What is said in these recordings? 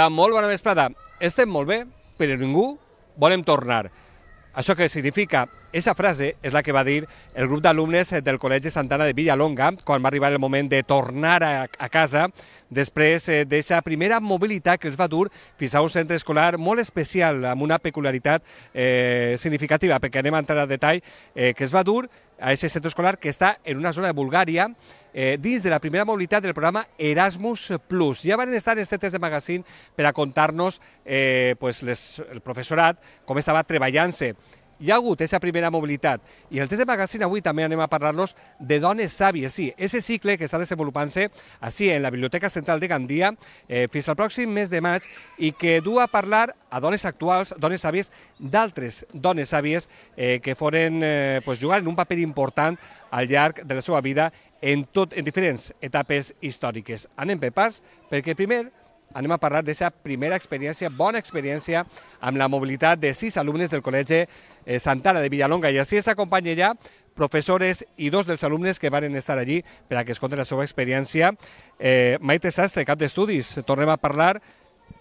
Hola, molt bona vesprada. Estem molt bé, però ningú volem tornar. Això que significa? Esa frase és la que va dir el grup d'alumnes del Col·legi Santana de Villalonga quan va arribar el moment de tornar a, a casa després eh, d'aquesta primera mobilitat que els va dur fins a un centre escolar molt especial, amb una peculiaritat eh, significativa, perquè anem a entrar a detall, eh, que es va dur a ese centro escolar que está en una zona de Bulgaria eh, la primera movilidad del programa Erasmus Plus. ...ya van a estar en este test de magazine ...para contarnos eh, pues el profesorat... ...cómo estaba treballance hi ha hagut aquesta primera mobilitat. I el test de magazine avui també anem a parlar-los de dones sàvies. Sí, ese cicle que està desenvolupant-se així en la Biblioteca Central de Gandia eh, fins al pròxim mes de maig i que du a parlar a dones actuals, dones sàvies, d'altres dones sàvies eh, que foren, eh, pues, jugant un paper important al llarg de la seva vida en, tot, en diferents etapes històriques. Anem per parts, perquè primer anem a parlar d'aquesta primera experiència, bona experiència, amb la mobilitat de sis alumnes del Col·legi eh, Santana de Villalonga. I així s'acompanya ja professores i dos dels alumnes que van estar allí per a que es conti la seva experiència. Eh, Maite Sastre, cap d'estudis, tornem a parlar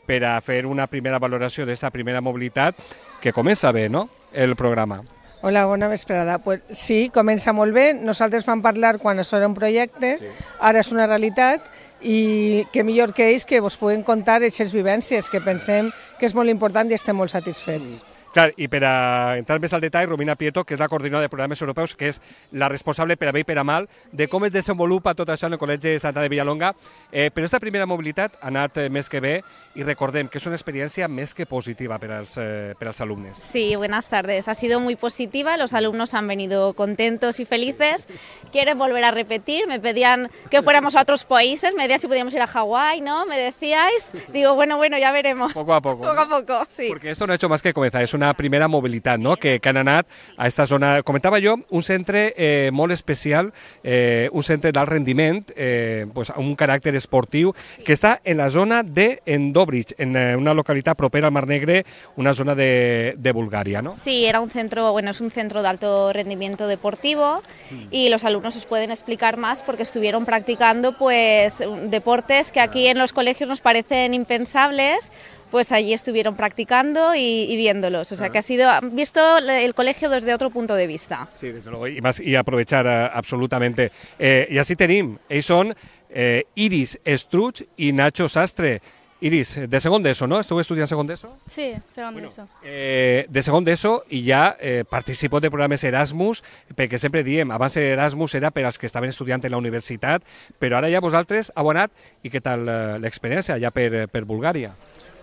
per a fer una primera valoració d'aquesta primera mobilitat que comença bé, no?, el programa. Hola, bona vesprada. Pues, sí, comença molt bé. Nosaltres vam parlar quan això era un projecte, sí. ara és una realitat i que millor que ells que vos puguin contar aquestes vivències, que pensem que és molt important i estem molt satisfets. Mm. Claro, y para entrar al detalle, Romina Pieto, que es la coordinadora de programas europeos, que es la responsable pero a y pero mal de cómo es desenvolupa tot año en el de Santa de Villalonga. Eh, pero esta primera movilidad anat eh, més que ve y recordem que es una experiencia más que positiva para eh, los alumnos. Sí, buenas tardes. Ha sido muy positiva, los alumnos han venido contentos y felices, quieren volver a repetir, me pedían que fuéramos a otros países, me decían si podíamos ir a Hawái, ¿no? Me decíais, digo, bueno, bueno, ya veremos. Poco a poco. Poco a poco, sí. Porque esto no ha hecho más que comenzar, es una una primera mobilitat no? que, que han anat a aquesta zona. Comentava jo, un centre eh, molt especial, eh, un centre d'alt rendiment, eh, pues, un caràcter esportiu, que està en la zona de Endobridge, en eh, una localitat propera al Mar Negre, una zona de, de Bulgària. ¿no? Sí, era un centro, bueno, es un centro de alto rendimiento deportivo mm. y los alumnos os pueden explicar más porque estuvieron practicando pues deportes que aquí en los colegios nos parecen impensables, pues allí estuvieron practicando y, y viéndolos. O sea, ah. que ha sido, han visto el colegio desde otro punto de vista. Sí, desde luego, y, más, y aprovechar uh, absolutamente. Eh, y así tenim, ells són eh, Iris Struch i Nacho Sastre. Iris, eh, de segon d'ESO, no? Estuve estudiant segon d'ESO? Sí, segon bueno, d'ESO. Eh, de segon d'ESO y ja eh, participó de programes Erasmus, porque sempre diem, abans Erasmus era per als que estaven estudiant en la universitat, però ara ja vosaltres ¿y anat, tal què tal eh, l'experiència allà per, per Bulgària?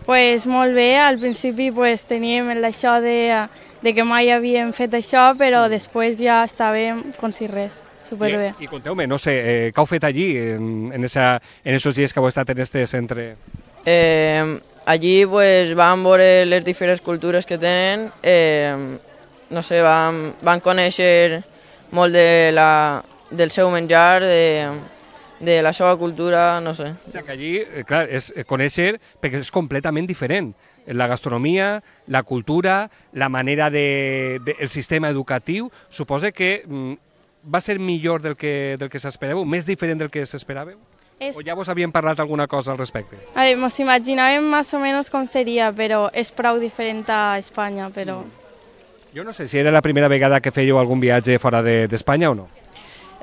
Pues molt bé, al principi pues, teníem això de, de que mai havíem fet això, però mm. després ja estàvem com si res. Superbé. I, i conteu-me, no sé, eh, què heu fet allí, en, en, esa, en esos dies que heu estat en este centre? Eh, allí pues, vam veure les diferents cultures que tenen, eh, no sé, vam, vam conèixer molt de la, del seu menjar, de, de la seva cultura, no sé. O sigui que allí, eh, clar, és eh, conèixer perquè és completament diferent. La gastronomia, la cultura, la manera de, de el sistema educatiu, suposa que mm, va ser millor del que, del que s'esperàveu, més diferent del que s'esperàveu? Es... O ja vos havíem parlat alguna cosa al respecte? A veure, mos imaginàvem més o menys com seria, però és prou diferent a Espanya, però... Mm. Jo no sé si era la primera vegada que fèieu algun viatge fora d'Espanya de, o no.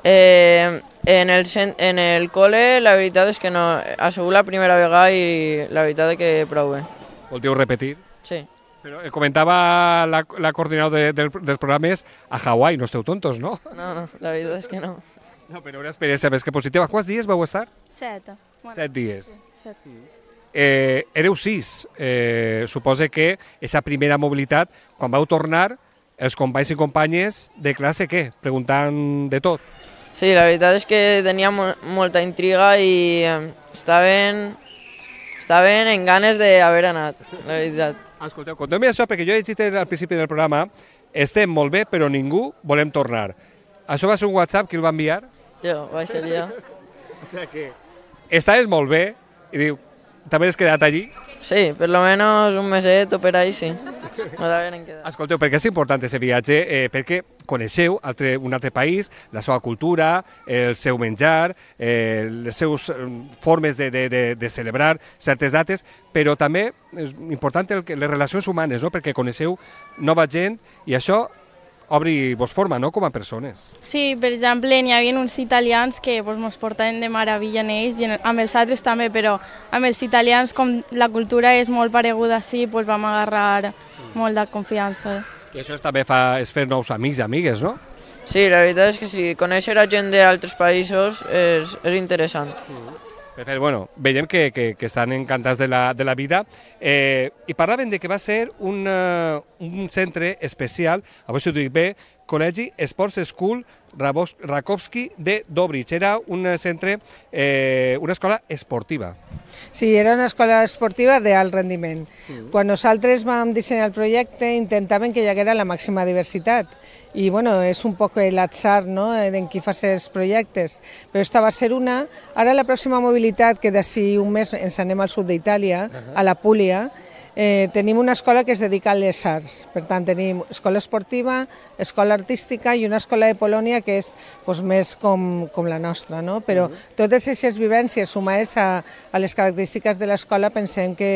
Eh, en el, en el cole, la veritat és que no, ha sigut la primera vegada i la veritat és que prou bé. Volteu repetir? Sí. Però eh, comentava la, la coordinadora de, del, dels programes, a Hawaii no esteu tontos, no? No, no, la veritat és que no. No, però una experiència més que positiva. Quants dies vau estar? Set. Bueno, set dies. Sí, set. Mm. Eh, éreu sis. Eh, suposa que aquesta primera mobilitat, quan vau tornar, els companys i companyes de classe què? Preguntant de tot. Sí, la veritat és que tenia molta intriga i estaven, estaven en ganes d'haver anat, la veritat. Escolteu, contem això perquè jo he dit al principi del programa estem molt bé però ningú volem tornar. Això va ser un WhatsApp que el va enviar? Jo, va ser jo. o sea que... Estaves molt bé i diu, també has quedat allí? Sí, per lo menos un meset o per ahí sí. No Escolteu, per què és important aquest viatge? Eh, perquè coneixeu altre, un altre país, la seva cultura, el seu menjar, eh, les seus eh, formes de, de, de, de celebrar certes dates, però també és important el les relacions humanes, no? perquè coneixeu nova gent i això obri vos forma, no?, com a persones. Sí, per exemple, n'hi havia uns italians que ens pues, portaven de meravella en ells i en, amb els altres també, però amb els italians, com la cultura és molt pareguda, sí, pues, vam agarrar molt de confiança. I això també fa, és fer nous amics i amigues, no? Sí, la veritat és que sí, conèixer a gent d'altres països és, és interessant. Mm. Perfecte, bueno, veiem que, que, que estan encantats de la, de la vida eh, i parlaven de que va ser un, uh, un centre especial, a veure si ho dic bé, Col·legi Sports School Rakowski de Dobrich. Era un centre, eh, una escola esportiva. Sí, era una escola esportiva d'alt rendiment. Mm. Quan nosaltres vam dissenyar el projecte intentaven que hi haguera la màxima diversitat i bueno, és un poc l'atzar no? en qui fa els projectes, però esta va ser una. Ara la pròxima mobilitat, que d'ací un mes ens anem al sud d'Itàlia, uh -huh. a la Púlia, Eh, tenim una escola que es dedica a les arts, per tant tenim escola esportiva, escola artística i una escola de Polònia que és pues, més com, com la nostra, no? però mm. totes aquestes vivències sumades a, a les característiques de l'escola pensem que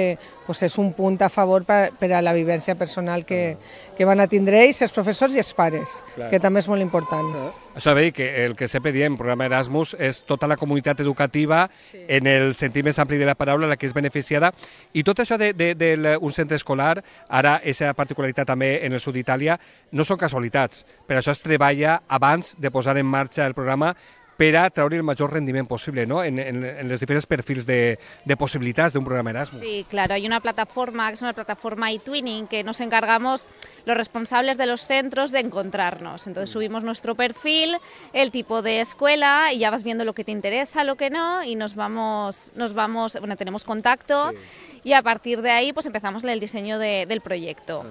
doncs és un punt a favor per, per a la vivència personal que, que van a tindre ells, els professors i els pares, Clar. que també és molt important. Ah. Això ve que el que sempre diem, programa Erasmus, és tota la comunitat educativa sí. en el sentit més ampli de la paraula, la que és beneficiada, i tot això d'un centre escolar, ara aquesta particularitat també en el sud d'Itàlia, no són casualitats, per això es treballa abans de posar en marxa el programa para a el mayor rendimiento posible en, los diferentes perfiles de posibilidades de, de programa Erasmus. Sí, claro, hay una plataforma que es una plataforma eTwinning, que nos encargamos los responsables de los centros de encontrarnos. Entonces mm. subimos nuestro perfil, el tipo de escuela y ya vas viendo lo que te interesa, lo que no y nos vamos, nos vamos bueno, tenemos contacto y a partir de ahí pues empezamos el diseño del proyecto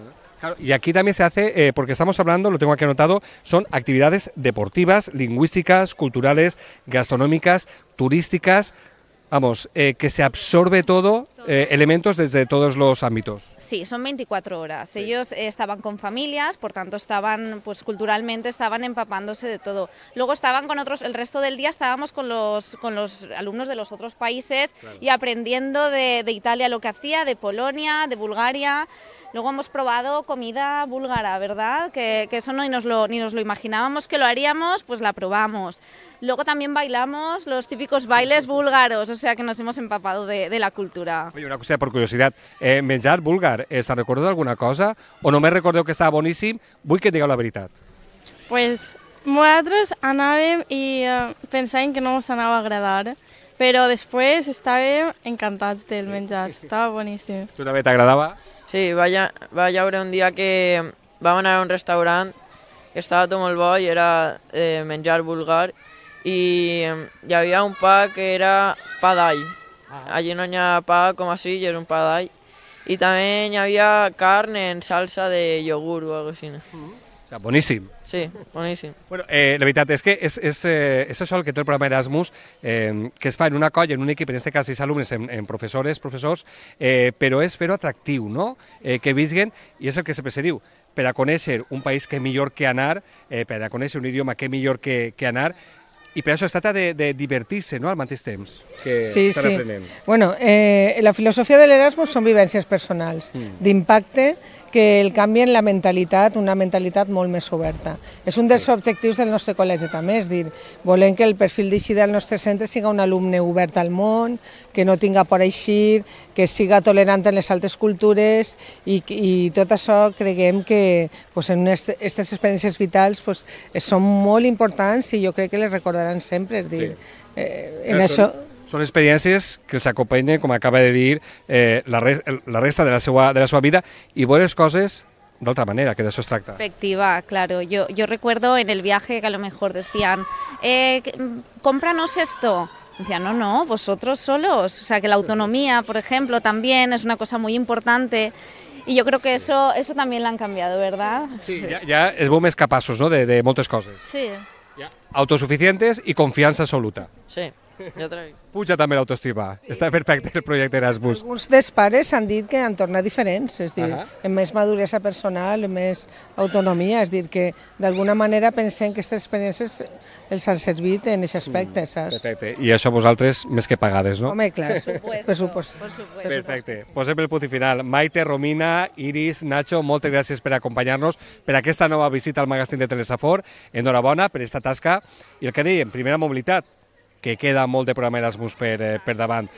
y aquí también se hace, eh, porque estamos hablando, lo tengo aquí anotado, son actividades deportivas, lingüísticas, culturales, gastronómicas, turísticas. Vamos, eh, que se absorbe todo, eh, elementos desde todos los ámbitos. Sí, son 24 horas. Ellos estaban con familias, por tanto estaban, pues culturalmente estaban empapándose de todo. Luego estaban con otros, el resto del día estábamos con los, con los alumnos de los otros países y aprendiendo de, de Italia lo que hacía, de Polonia, de Bulgaria. Luego hemos probado comida búlgara, ¿verdad? Que, que eso no, ni, nos lo, ni nos lo imaginábamos que lo haríamos, pues la probamos. Luego también bailamos los típicos bailes búlgaros, o sea que nos hemos empapado de, de la cultura. Oye, una cosa por curiositat, eh, menjar búlgar, eh, ¿se recorda alguna cosa? O només recordeu que estava boníssim? Vull que digueu la veritat. Pues nosaltres anàvem i uh, pensàvem que no ens anava a agradar, però després estàvem encantats del menjar, estava boníssim. Tu també t'agradava? Sí, va, va haure un dia que vam anar a un restaurant que estava tot molt bo i era eh, menjar vulgar i hi havia un pa que era pa d'all. Ah. Allí no hi ha pa com així i és un pa d'all. I també hi havia carn en salsa de iogurt o alguna cosa així. Mm. O sea, boníssim. Sí, boníssim. Bueno, eh, la veritat és que és, és, eh, és això el que té el programa Erasmus, eh, que es fa en una colla, en un equip, en aquest cas sis alumnes, en, en professores, professors, eh, però és fer-ho atractiu, no? Eh, que visguen, i és el que sempre se diu, per a conèixer un país que millor que anar, eh, per a conèixer un idioma que millor que, que anar, i per això es tracta de, de divertir-se no? al mateix temps que sí, estar sí. aprenent. Bueno, eh, la filosofia de l'Erasmus són vivències personals, mm. d'impacte que el canvi en la mentalitat, una mentalitat molt més oberta. És un dels objectius del nostre col·legi també, és dir, volem que el perfil d'eixida del nostre centre siga un alumne obert al món, que no tinga por a eixir, que siga tolerant en les altres cultures i, i tot això creguem que pues, en aquestes experiències vitals pues, són molt importants i jo crec que les recordaran sempre, és dir, sí. eh, en això... això Son experiencias que se acompanyen, como acaba de decir, eh, la, la resta de la, de la vida Y buenas cosas de otra manera, que de eso se trata. Perspectiva, claro. Yo, yo recuerdo en el viaje que a lo mejor decían, eh, mm, cómpranos esto. Decían, no, no, vosotros solos. O sea, que la autonomía, por ejemplo, también es una cosa muy importante. Y yo creo que eso, eso también la han cambiado, ¿verdad? Sí, ya, es boom escapazos ¿no? De, de muchas cosas. Sí. Autosuficientes y confianza absoluta. Sí. Ja Puja també l'autoestima. Sí. Està perfecte el projecte Erasmus. Alguns dels pares han dit que han tornat diferents, és dir, uh -huh. amb més maduresa personal, amb més autonomia, és dir, que d'alguna manera pensem que aquestes experiències els han servit en aquest aspecte, mm, saps? Perfecte, i això vosaltres més que pagades, no? Home, clar, per supuesto. Per supuesto. Perfecte, sí. posem el punt final. Maite, Romina, Iris, Nacho, moltes gràcies per acompanyar-nos, per aquesta nova visita al magazín de Telesafor. Enhorabona per aquesta tasca i el que dèiem, primera mobilitat, que queda molt de programa Erasmus per, eh, per davant.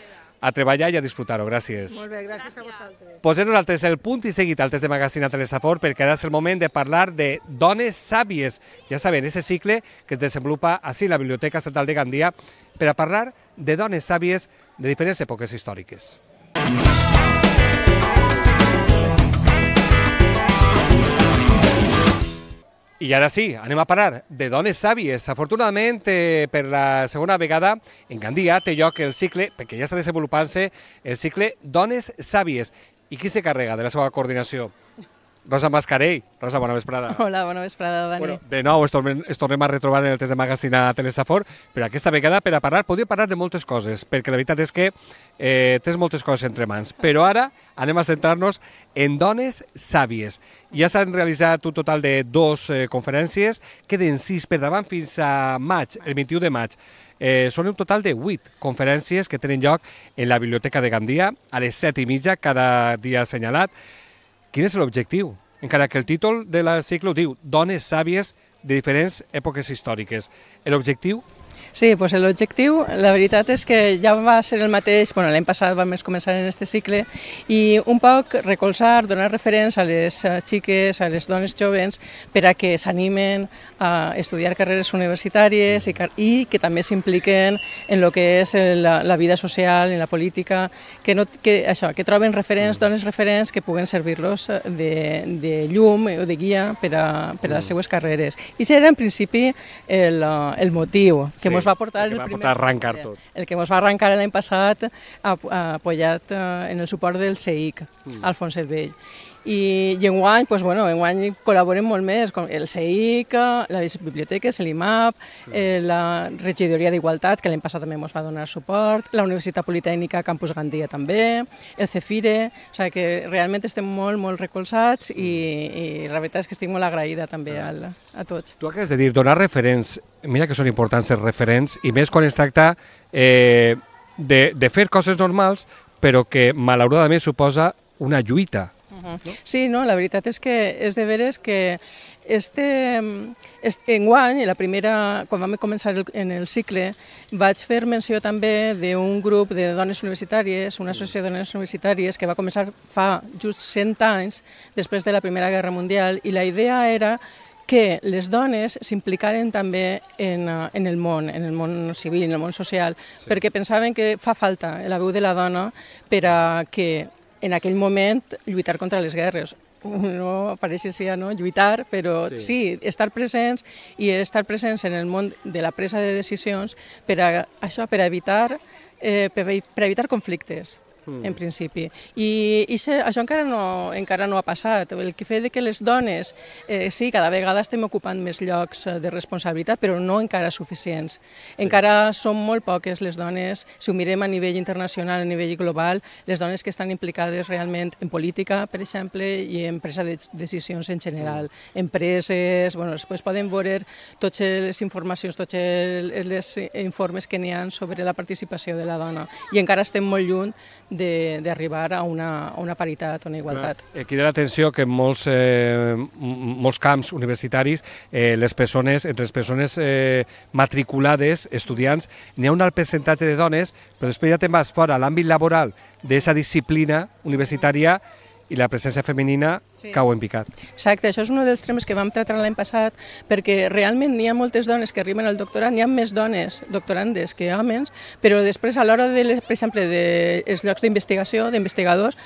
A treballar i a disfrutar-ho. Gràcies. Molt bé, gràcies a vosaltres. Posem nosaltres el punt i seguit altres de magazine a Teresa perquè ara és el moment de parlar de dones sàvies. Ja saben, ese cicle que es desenvolupa així a la Biblioteca Estatal de Gandia per a parlar de dones sàvies de diferents èpoques històriques. Mm -hmm. I ara sí, anem a parar de dones sàvies. Afortunadament, eh, per la segona vegada, en Gandia té lloc el cicle, perquè ja està desenvolupant-se, el cicle Dones Sàvies. I qui se carrega de la seva coordinació? Rosa Mascarell. Rosa, bona vesprada. Hola, bona vesprada, Dani. Bueno, de nou es tornem, es tornem a retrobar en el test de magazine a Telesafor, però aquesta vegada per a parlar, podria parlar de moltes coses, perquè la veritat és que eh, tens moltes coses entre mans. Però ara anem a centrar-nos en dones sàvies. Ja s'han realitzat un total de dues eh, conferències, queden sis per davant fins a maig, el 21 de maig. Eh, són un total de 8 conferències que tenen lloc en la Biblioteca de Gandia a les 7 i mitja cada dia assenyalat. Quin és l'objectiu? Encara que el títol de la cicle ho diu, dones sàvies de diferents èpoques històriques. L'objectiu Sí, doncs l'objectiu, la veritat és que ja va ser el mateix, bueno, l'any passat vam començar en aquest cicle, i un poc recolzar, donar referents a les eh, xiques, a les dones joves, per a que s'animen a estudiar carreres universitàries i, i que també s'impliquen en el que és la, la vida social, en la política, que, no, que, això, que troben referents, mm. dones referents que puguen servir-los de, de llum o de guia per a, per a les mm. seues carreres. I això era en principi el, eh, el motiu que sí ens va portar el, el, primer, va arrencar tot. El que ens va arrencar l'any passat apoyat eh, en el suport del CEIC, mm. Alfons Cervell. I, i guany, pues, doncs, bueno, enguany col·laborem molt més, com el CEIC, les biblioteques, l'IMAP, eh, la Regidoria d'Igualtat, que l'any passat també ens va donar suport, la Universitat Politècnica Campus Gandia també, el CEFIRE, o sigui que realment estem molt, molt recolzats i, mm. i la veritat és que estic molt agraïda també a, ah. a tots. Tu acabes de dir, donar referents, mira que són importants els referents, i més quan es tracta eh, de, de fer coses normals, però que malauradament suposa una lluita Sí, no, la veritat és que és de veres que este, este, enguany, la primera, quan vam començar el, en el cicle, vaig fer menció també d'un grup de dones universitàries, una mm. associació de dones universitàries que va començar fa just 100 anys, després de la Primera Guerra Mundial, i la idea era que les dones s'implicaren també en, eh, en el món, en el món civil, en el món social, sí. perquè pensaven que fa falta la veu de la dona per a que en aquell moment lluitar contra les guerres no pareixia no, lluitar, però sí. sí, estar presents i estar presents en el món de la presa de decisions per a, això per a evitar, eh, per, per evitar conflictes mm. en principi. I, i se, això encara no, encara no ha passat. El que fet que les dones, eh, sí, cada vegada estem ocupant més llocs eh, de responsabilitat, però no encara suficients. Sí. Encara són molt poques les dones, si ho mirem a nivell internacional, a nivell global, les dones que estan implicades realment en política, per exemple, i en presa de decisions en general. Mm. Empreses, bueno, després poden veure totes les informacions, tots els informes que n'hi ha sobre la participació de la dona. I encara estem molt lluny d'arribar a, una, a una paritat, a una igualtat. Clar, aquí eh, de l'atenció que en molts, eh, molts camps universitaris eh, les persones, entre les persones eh, matriculades, estudiants, n'hi ha un alt percentatge de dones, però després ja te'n vas fora a l'àmbit laboral d'aquesta disciplina universitària i la presència femenina sí. cau en picat. Exacte, això és un dels temes que vam tratar l'any passat, perquè realment n'hi ha moltes dones que arriben al doctorat, n'hi ha més dones doctorandes que homes, però després a l'hora, de, per exemple, dels de, llocs d'investigació, d'investigadors,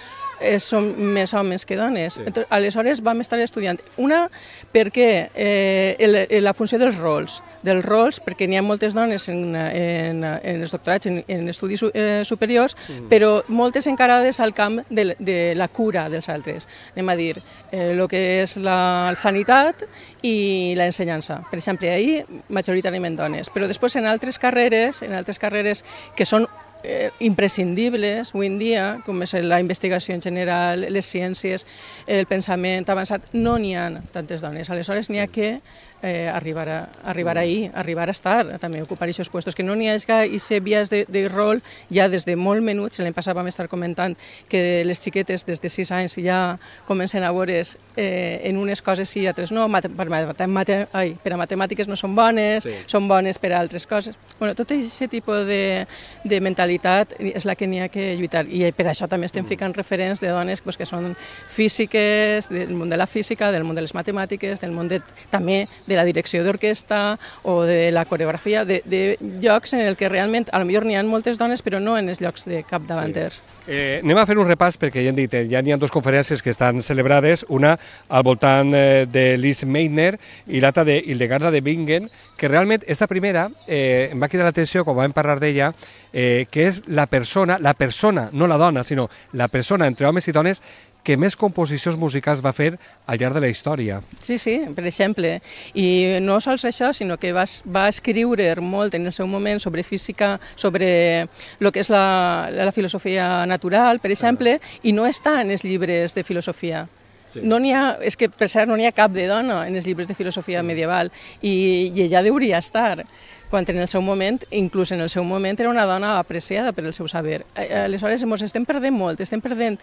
eh, som més homes que dones. Sí. Entonces, aleshores vam estar estudiant. Una, perquè eh, el, la funció dels rols, dels rols, perquè n'hi ha moltes dones en, en, en els doctorats, en, en estudis eh, superiors, mm. però moltes encarades al camp de, de la cura dels altres. Anem a dir, el eh, que és la sanitat i l'ensenyança. Per exemple, ahir majoritàriament dones, però després en altres carreres, en altres carreres que són eh, imprescindibles avui en dia, com és la investigació en general, les ciències, el pensament avançat, no n'hi ha tantes dones. Aleshores n'hi ha que eh, arribar, a, arribar ahí, arribar a estar, també ocupar aquests puestos, que no n'hi hagi aquestes vies de, de rol ja des de molt menuts, l'any passat vam estar comentant que les xiquetes des de 6 anys ja comencen a veure eh, en unes coses sí i altres no, mate, per, mate, mate, ai, per a matemàtiques no són bones, sí. són bones per a altres coses. Bueno, tot aquest tipus de, de mentalitat és la que n'hi ha que lluitar i per això també estem mm. ficant referents de dones pues, que són físiques, del món de la física, del món de les matemàtiques, del món de, també de de la direcció d'orquestra o de la coreografia, de, de llocs en el que realment, a lo millor n'hi ha moltes dones, però no en els llocs de davanters. Sí. Eh, anem a fer un repàs, perquè ja hem dit, eh, ja n'hi ha dues conferències que estan celebrades, una al voltant eh, de Liz Meitner i l'altra de Hildegarda de Bingen, que realment, esta primera, eh, em va quedar l'atenció quan vam parlar d'ella, eh, que és la persona, la persona, no la dona, sinó la persona entre homes i dones que més composicions musicals va fer al llarg de la història. Sí, sí, per exemple. I no sols això, sinó que va, va escriure molt en el seu moment sobre física, sobre el que és la, la filosofia natural, per exemple, i no està en els llibres de filosofia. Sí. No n'hi ha, és que per cert no n'hi ha cap de dona en els llibres de filosofia mm. medieval i, i ella deuria estar quan en el seu moment, inclús en el seu moment, era una dona apreciada per el seu saber. Eh, eh, aleshores, ens estem perdent molt, estem perdent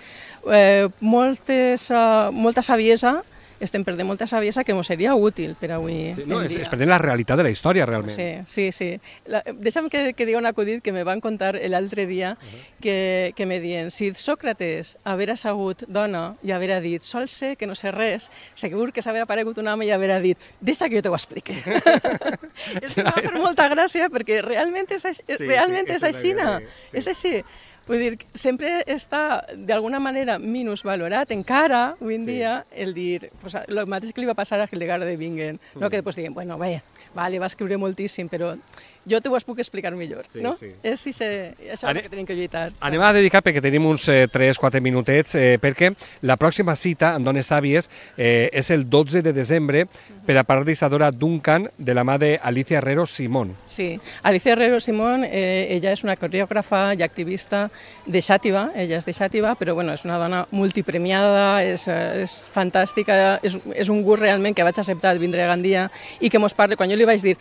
eh, moltes, eh, molta saviesa estem perdent molta saviesa que ens seria útil per avui. Sí, no, és, és perdent la realitat de la història, realment. Sí, sí, sí. La, deixa'm que, que digui un acudit que me van contar l'altre dia, uh -huh. que, que me dient, si Sócrates haver assegut dona i haver dit, sol ser que no sé res, segur que s'haver aparegut un home i haver dit, deixa que jo t'ho expliqui. és que em va fer molta gràcia perquè realment és, així, sí, realment sí, és, és aixina. Sí. És així. Vull dir, sempre està d'alguna manera minusvalorat encara, avui en sí. dia, el dir, pues, el mateix que li va passar a Hildegard de Bingen, no? Mm. que després diguem, bueno, vaja, vale, va escriure moltíssim, però jo t'ho puc explicar millor, sí, no? Sí. És, és això que tenim que lluitar. Anem a dedicar, perquè tenim uns eh, 3-4 minutets, eh, perquè la pròxima cita en Dones Sàvies eh, és el 12 de desembre uh -huh. per a part d'Isadora Duncan de la mà d'Alicia Herrero Simón. Sí, Alicia Herrero Simón, eh, ella és una coreògrafa i activista de Xàtiva, ella és de Xàtiva, però bueno, és una dona multipremiada, és, eh, és fantàstica, és, és un gust realment que vaig acceptar vindre a Gandia i que mos parli. Quan jo li vaig dir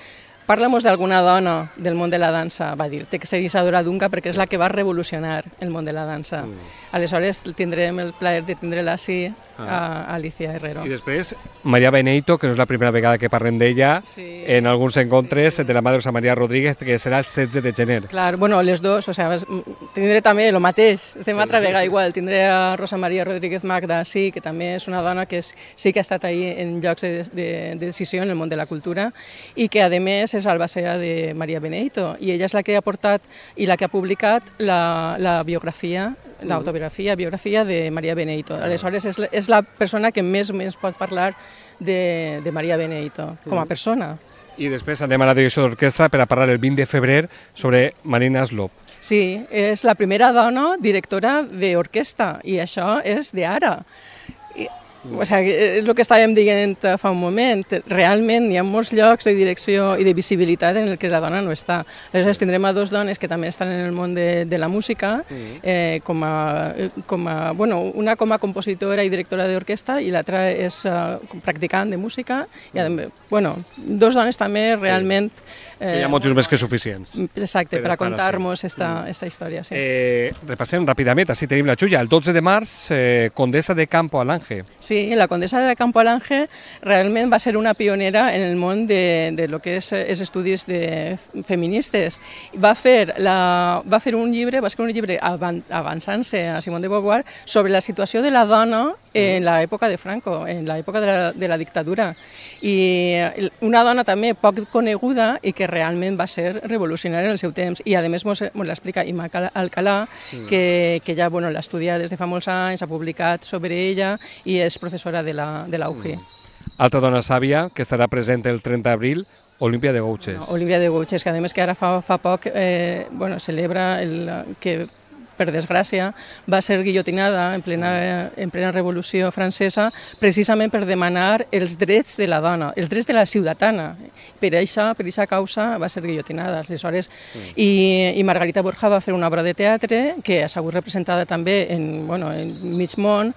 parla nos d'alguna dona del món de la dansa, va dir. Té que ser Isadora Dunca perquè és la que va revolucionar el món de la dansa. Mm. Aleshores tindrem el plaer de tindre-la així sí, ah. a Alicia Herrero. I després, Maria Beneito, que no és la primera vegada que parlem d'ella, sí, en alguns encontres sí, sí. de la mà de Rosa Maria Rodríguez, que serà el 16 de gener. Clar, bueno, les dues, o sea, tindré també el mateix, estem sí. altra vegada igual, tindré a Rosa Maria Rodríguez Magda, sí, que també és una dona que és, sí que ha estat ahí en llocs de, de, de decisió en el món de la cultura i que, a més, és albacea de Maria Beneito, i ella és la que ha portat i la que ha publicat la, la biografia l'autobiografia, biografia de Maria Benedito. Aleshores, és, és la persona que més o menys pot parlar de, de Maria Benedito, com a persona. I després anem a la direcció d'orquestra per a parlar el 20 de febrer sobre Marina Slop. Sí, és la primera dona directora d'orquestra i això és de ara. I o sigui, és el que eh, estàvem dient eh, fa un moment. Realment hi ha molts llocs de direcció i de visibilitat en el que la dona no està. Aleshores tindrem a dues dones que també estan en el món de, de la música, mm. eh, com a, eh, com a, bueno, una com a compositora i directora d'orquestra i l'altra és uh, practicant de música. I, mm. bueno, dos dones també realment... Sí. Eh, hi ha motius més que suficients. Mm, exacte, per, per contar-nos esta, esta història. Sí. Eh, repassem ràpidament, així tenim la xulla. El 12 de març, eh, Condesa de Campo Alange. Sí Sí, la condessa de Campo Alange realment va ser una pionera en el món de, de lo que és eh, els estudis de feministes. Va fer, la, va fer un llibre, va escriure un llibre avançant-se a Simone de Beauvoir sobre la situació de la dona en mm. l'època de Franco, en l'època de, la, de la dictadura. I eh, una dona també poc coneguda i que realment va ser revolucionària en el seu temps. I a més mos, mos l'explica Ima Alcalá, mm. que, que ja bueno, l'ha estudiat des de fa molts anys, ha publicat sobre ella i és professora de la, de la UG. Mm. Altra dona sàvia, que estarà present el 30 d'abril, Olímpia de Gouches. No, Olímpia de Gouches, que a més que ara fa, fa poc eh, bueno, celebra el, que per desgràcia, va ser guillotinada en plena, en plena Revolució Francesa precisament per demanar els drets de la dona, els drets de la ciutadana. Per això, per aquesta causa va ser guillotinada. Aleshores, i, i Margarita Borja va fer una obra de teatre que ha sigut representada també en, bueno, en mig món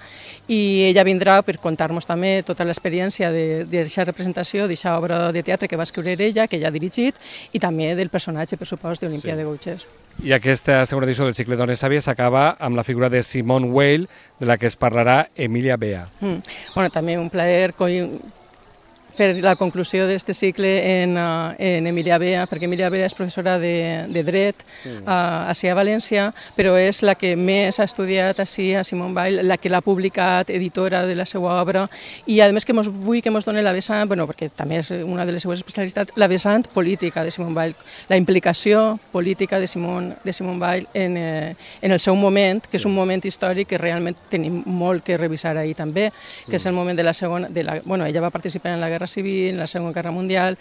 i ella vindrà per contar-nos també tota l'experiència d'aquesta representació, d'aquesta obra de teatre que va escriure ella, que ella ha dirigit, i també del personatge, per supost, d'Olimpia sí. de Gouges. I aquesta segona edició del Cicle Dones Sàvies s'acaba amb la figura de Simone Weil, de la que es parlarà Emilia Bea. Mm. Bueno, també un plaer fer la conclusió d'aquest cicle en, eh, en Emilia Bea, perquè Emilia Bea és professora de, de dret mm. a, a València, però és la que més ha estudiat així a Simon Bail, la que l'ha publicat, editora de la seva obra, i a més que mos, vull que ens doni la vessant, bueno, perquè també és una de les seues especialitats, la vessant política de Simon Bail, la implicació política de Simon, de Simon Bail en, eh, en el seu moment, que és un moment històric que realment tenim molt que revisar ahir també, que és el moment de la segona... De la, bueno, ella va participar en la guerra Guerra Civil, la Segona Guerra Mundial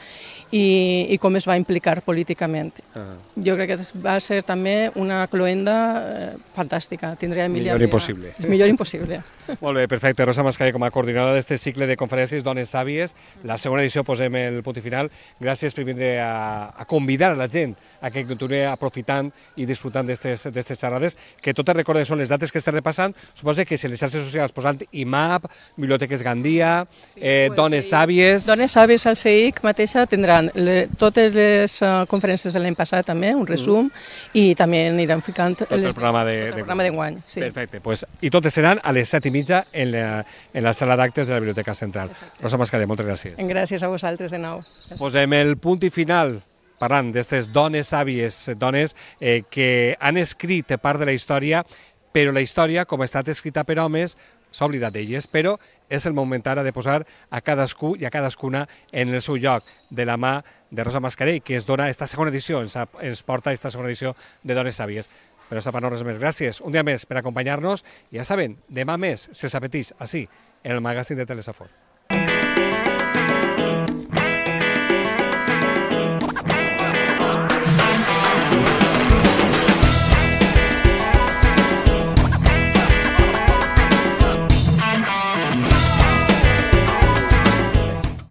i, i com es va implicar políticament. Uh ah. -huh. Jo crec que va ser també una cloenda eh, fantàstica. Tindria Emilia... Millor impossible. És millor impossible. Molt bé, perfecte. Rosa Mascaia, com a coordinadora d'aquest cicle de conferències Dones Sàvies, la segona edició posem el punt final. Gràcies per vindre a, a convidar a la gent a que continuï aprofitant i disfrutant d'aquestes xerrades, que totes recorden són les dates que estan repassant. Suposo que si les xarxes socials posant IMAP, Biblioteques Gandia, sí, eh, Dones Sàvies, més. Dones Saves al CEIC mateixa tindran le, totes les uh, conferències de l'any passat també, un mm. resum, mm. i també aniran ficant tot les, el programa de, de, de Sí. Perfecte, pues, i totes seran a les set i mitja en la, en la sala d'actes de la Biblioteca Central. Exacte. Rosa Mascaré, moltes gràcies. Gràcies a vosaltres de nou. Gràcies. Posem el punt i final parlant d'aquestes dones sàvies, dones eh, que han escrit part de la història, però la història, com ha estat escrita per homes, s'ha oblidat d'elles, però és el moment ara de posar a cadascú i a cadascuna en el seu lloc, de la mà de Rosa Mascarell, que es dona esta segona edició, ens, ens porta esta segona edició de Dones Sàvies. Però està per no res més. Gràcies un dia més per acompanyar-nos. Ja saben, demà més, se s'apeteix, així, en el magazine de Telesafor.